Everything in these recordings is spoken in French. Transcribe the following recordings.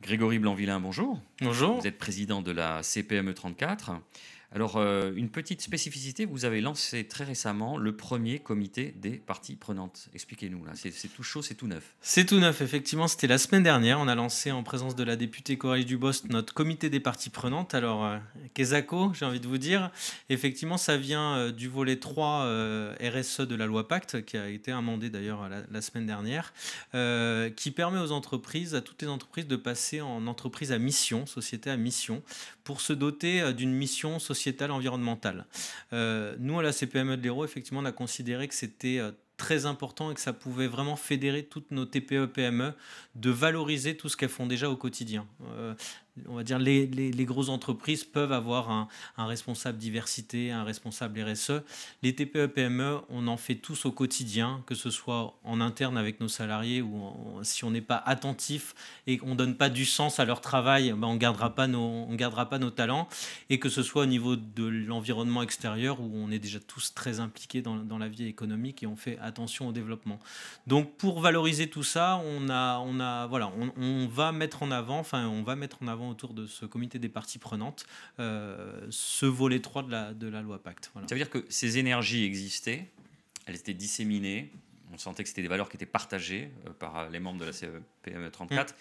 Grégory Blanvillain, bonjour. Bonjour. Vous êtes président de la CPME 34. Alors, euh, une petite spécificité, vous avez lancé très récemment le premier comité des parties prenantes. Expliquez-nous, là, c'est tout chaud, c'est tout neuf. C'est tout neuf, effectivement, c'était la semaine dernière. On a lancé en présence de la députée Coralie Dubost notre comité des parties prenantes. Alors, euh, j'ai envie de vous dire, effectivement, ça vient euh, du volet 3 euh, RSE de la loi Pacte, qui a été amendé d'ailleurs la, la, semaine dernière, qui permet aux entreprises, à toutes les entreprises, de passer en entreprise à mission, société à mission, pour se doter d'une mission sociale environnementale. Euh, nous, à la CPME de l'Hérault, effectivement, on a considéré que c'était euh, très important et que ça pouvait vraiment fédérer toutes nos TPE-PME e de valoriser tout ce qu'elles font déjà au quotidien. Euh, on va dire, les, les, grosses entreprises peuvent avoir un, responsable diversité, un responsable RSE. Les TPE-PME, e, on en fait tous au quotidien, que ce soit en interne avec nos salariés ou si on n'est pas attentif et qu'on ne donne pas du sens à leur travail, ben on ne gardera, pas nos, on gardera pas nos talents. Et que ce soit au niveau de l'environnement extérieur où on est déjà tous très impliqués dans, dans, la vie économique et on fait attention au développement. Donc pour valoriser tout ça, on, a, on, a, voilà, on va mettre en avant, enfin on va mettre en avant autour de ce comité des parties prenantes euh, ce volet 3 de la, loi Pacte. Voilà. Ça veut dire que ces énergies existaient, elles étaient disséminées, on sentait que c'était des valeurs qui étaient partagées euh, par les membres de la cepm 34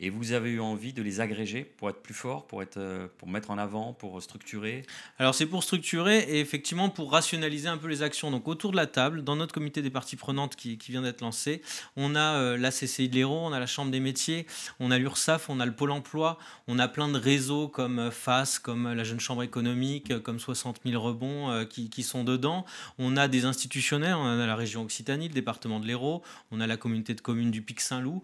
et vous avez eu envie de les agréger pour être plus fort, pour, être, euh, pour mettre en avant, pour structurer Alors c'est pour structurer et effectivement pour rationaliser un peu les actions. Donc autour de la table, dans notre comité des parties prenantes qui, vient d'être lancé, on a euh, la CCI de l'Hérault, on a la Chambre des métiers, on a l'URSAF, on a le Pôle emploi, on a plein de réseaux comme euh, FAS, comme la Jeune Chambre économique, comme 60 000 rebonds qui, sont dedans. On a des institutionnels, on a la région Occitanie, le département de l'Hérault, on a la communauté de communes du Pic-Saint-Loup.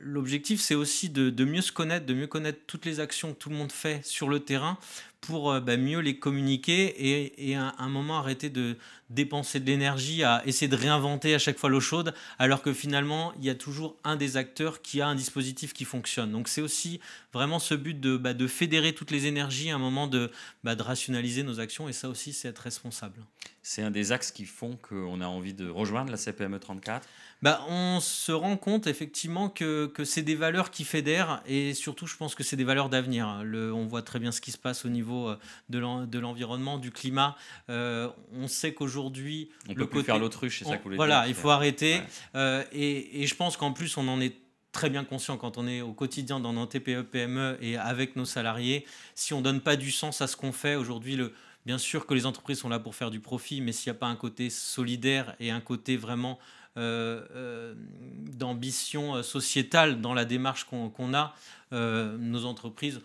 L'objectif c'est aussi de, mieux se connaître, de mieux connaître toutes les actions que tout le monde fait sur le terrain pour euh, bah, mieux les communiquer et, à un moment arrêter de dépenser de l'énergie à essayer de réinventer à chaque fois l'eau chaude, alors que finalement, il y a toujours un des acteurs qui a un dispositif qui fonctionne. Donc c'est aussi vraiment ce but de, bah, fédérer toutes les énergies à un moment de, bah, de rationaliser nos actions, et ça aussi, c'est être responsable c'est un des axes qui font qu'on a envie de rejoindre la CPME 34 bah, On se rend compte effectivement que, c'est des valeurs qui fédèrent et surtout je pense que c'est des valeurs d'avenir. on voit très bien ce qui se passe au niveau euh, de l'environnement, du climat. Euh, on sait qu'aujourd'hui... On peut plus faire l'autruche, c'est ça que Voilà, il faut arrêter. Euh, et, et je pense qu'en plus on en est très bien conscient quand on est au quotidien dans nos TPE, PME et avec nos salariés. Si on ne donne pas du sens à ce qu'on fait aujourd'hui, le, Bien sûr que les entreprises sont là pour faire du profit, mais s'il n'y a pas un côté solidaire et un côté vraiment euh, euh, d'ambition euh, sociétale dans la démarche qu'on a, nos entreprises,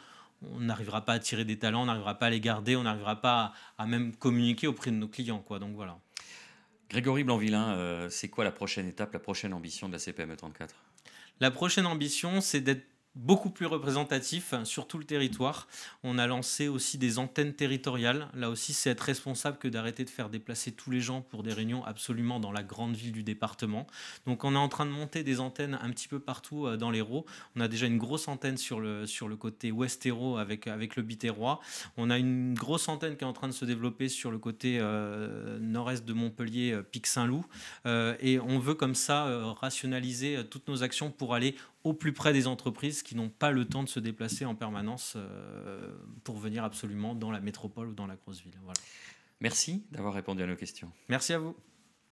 on n'arrivera pas à tirer des talents, on n'arrivera pas à les garder, on n'arrivera pas à, même communiquer auprès de nos clients. Quoi. Donc voilà. Grégory Blanvillain, c'est quoi la prochaine étape, la prochaine ambition de la CPME 34 La prochaine ambition, c'est d'être beaucoup plus représentatif hein, sur tout le territoire. On a lancé aussi des antennes territoriales. Là aussi, c'est être responsable que d'arrêter de faire déplacer tous les gens pour des réunions absolument dans la grande ville du département. Donc on est en train de monter des antennes un petit peu partout euh, dans l'Hérault. On a déjà une grosse antenne sur le, sur le côté ouest Hérault avec, avec le Bitérois. On a une grosse antenne qui est en train de se développer sur le côté euh, nord-est de Montpellier, euh, Pic-Saint-Loup. et on veut comme ça rationaliser toutes nos actions pour aller au plus près des entreprises qui n'ont pas le temps de se déplacer en permanence euh, pour venir absolument dans la métropole ou dans la grosse ville. Voilà. Merci d'avoir répondu à nos questions. Merci à vous.